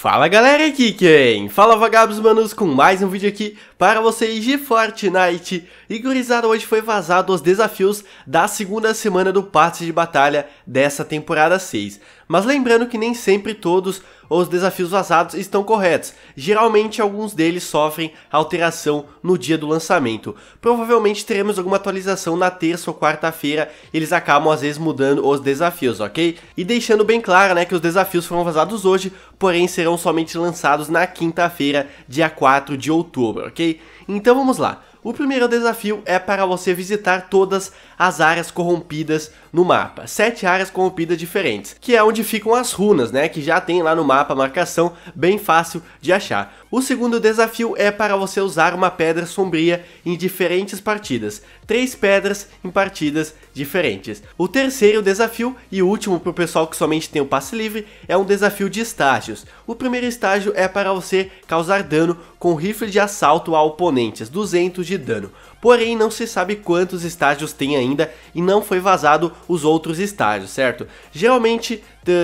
Fala galera aqui quem? Fala vagabos manos com mais um vídeo aqui para vocês de Fortnite E gurizada, hoje foi vazado os desafios da segunda semana do passe de batalha dessa temporada 6 Mas lembrando que nem sempre todos os desafios vazados estão corretos. Geralmente alguns deles sofrem alteração no dia do lançamento. Provavelmente teremos alguma atualização na terça ou quarta-feira, eles acabam às vezes mudando os desafios, ok? E deixando bem claro, né, que os desafios foram vazados hoje, porém serão somente lançados na quinta-feira, dia 4 de outubro, ok? Então vamos lá. O primeiro desafio é para você visitar todas as áreas corrompidas no mapa. Sete áreas corrompidas diferentes, que é onde ficam as runas, né? Que já tem lá no mapa a marcação, bem fácil de achar. O segundo desafio é para você usar uma pedra sombria em diferentes partidas. Três pedras em partidas diferentes. O terceiro desafio, e último para o pessoal que somente tem o passe livre, é um desafio de estágios. O primeiro estágio é para você causar dano com rifle de assalto a oponentes, 200 de dano. Porém, não se sabe quantos estágios tem ainda e não foi vazado os outros estágios, certo? Geralmente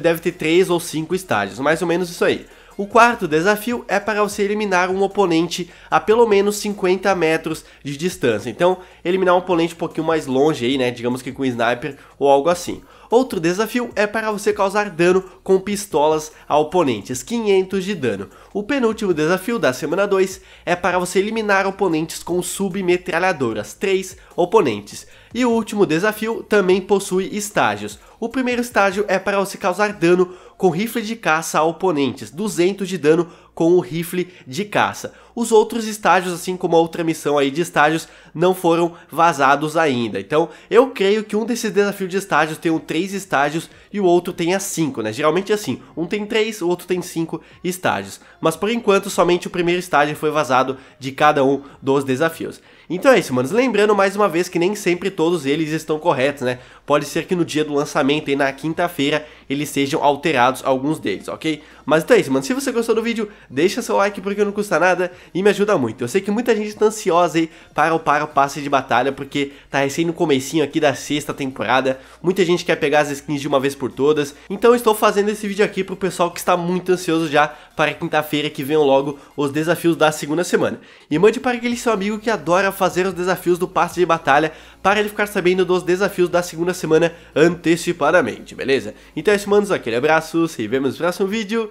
deve ter 3 ou 5 estágios, mais ou menos isso aí. O quarto desafio é para você eliminar um oponente a pelo menos 50 metros de distância. Então, eliminar um oponente um pouquinho mais longe aí, né? Digamos que com um sniper ou algo assim. Outro desafio é para você causar dano com pistolas a oponentes, 500 de dano. O penúltimo desafio da semana 2 é para você eliminar oponentes com submetralhadoras, 3 oponentes. E o último desafio também possui estágios. O primeiro estágio é para você causar dano com rifle de caça a oponentes, 200 de dano com o rifle de caça. Os outros estágios, assim como a outra missão aí de estágios, não foram vazados ainda. Então, eu creio que um desses desafios de estágios tenha três estágios e o outro tenha cinco, né? Geralmente é assim, um tem três, o outro tem cinco estágios. Mas por enquanto, somente o primeiro estágio foi vazado de cada um dos desafios. Então é isso, manos. Lembrando mais uma vez que nem sempre todos eles estão corretos, né? Pode ser que no dia do lançamento e na quinta-feira eles sejam alterados alguns deles, ok? Mas então é isso, mano. Se você gostou do vídeo, deixa seu like porque não custa nada e me ajuda muito. Eu sei que muita gente tá ansiosa aí para o para o passe de batalha, porque tá recém no comecinho aqui da sexta temporada. Muita gente quer pegar as skins de uma vez por todas. Então eu estou fazendo esse vídeo aqui pro pessoal que está muito ansioso já para quinta-feira que venham logo os desafios da segunda semana. E mande para aquele seu amigo que adora fazer os desafios do passe de batalha para ele ficar sabendo dos desafios da segunda semana antecipadamente, beleza? Então é isso, manos. Aquele abraço, se vemos no próximo vídeo